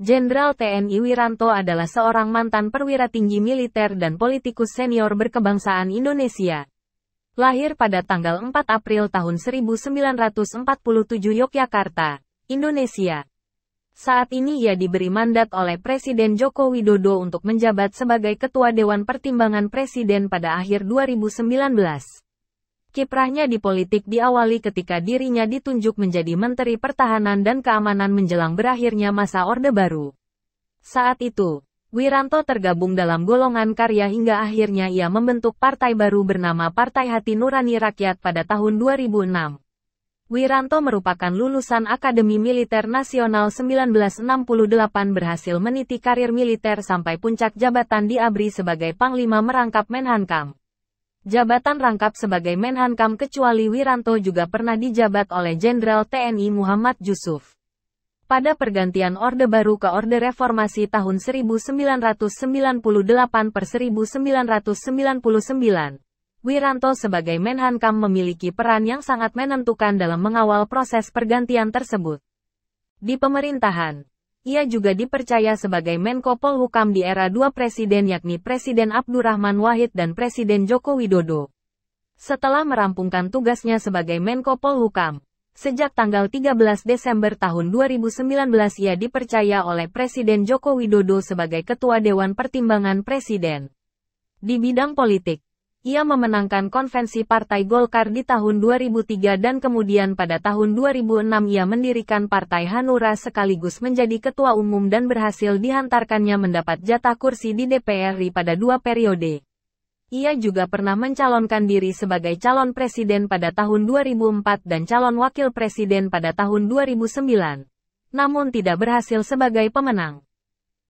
Jenderal TNI Wiranto adalah seorang mantan perwira tinggi militer dan politikus senior berkebangsaan Indonesia. Lahir pada tanggal 4 April tahun 1947 Yogyakarta, Indonesia. Saat ini ia diberi mandat oleh Presiden Joko Widodo untuk menjabat sebagai Ketua Dewan Pertimbangan Presiden pada akhir 2019. Kiprahnya di politik diawali ketika dirinya ditunjuk menjadi Menteri Pertahanan dan Keamanan menjelang berakhirnya masa Orde Baru. Saat itu, Wiranto tergabung dalam golongan karya hingga akhirnya ia membentuk partai baru bernama Partai Hati Nurani Rakyat pada tahun 2006. Wiranto merupakan lulusan Akademi Militer Nasional 1968 berhasil meniti karir militer sampai puncak jabatan di ABRI sebagai Panglima merangkap Menhankam jabatan rangkap sebagai Menhankam kecuali Wiranto juga pernah dijabat oleh Jenderal TNI Muhammad Yusuf. Pada pergantian Orde Baru ke Orde Reformasi tahun 1998 per 1999, Wiranto sebagai Menhankam memiliki peran yang sangat menentukan dalam mengawal proses pergantian tersebut. Di pemerintahan, ia juga dipercaya sebagai Menko Polhukam di era dua presiden yakni Presiden Abdurrahman Wahid dan Presiden Joko Widodo. Setelah merampungkan tugasnya sebagai Menko Polhukam, sejak tanggal 13 Desember tahun 2019 ia dipercaya oleh Presiden Joko Widodo sebagai Ketua Dewan Pertimbangan Presiden. Di bidang politik, ia memenangkan konvensi Partai Golkar di tahun 2003 dan kemudian pada tahun 2006 ia mendirikan Partai Hanura sekaligus menjadi ketua umum dan berhasil dihantarkannya mendapat jatah kursi di DPR RI pada dua periode. Ia juga pernah mencalonkan diri sebagai calon presiden pada tahun 2004 dan calon wakil presiden pada tahun 2009. Namun tidak berhasil sebagai pemenang.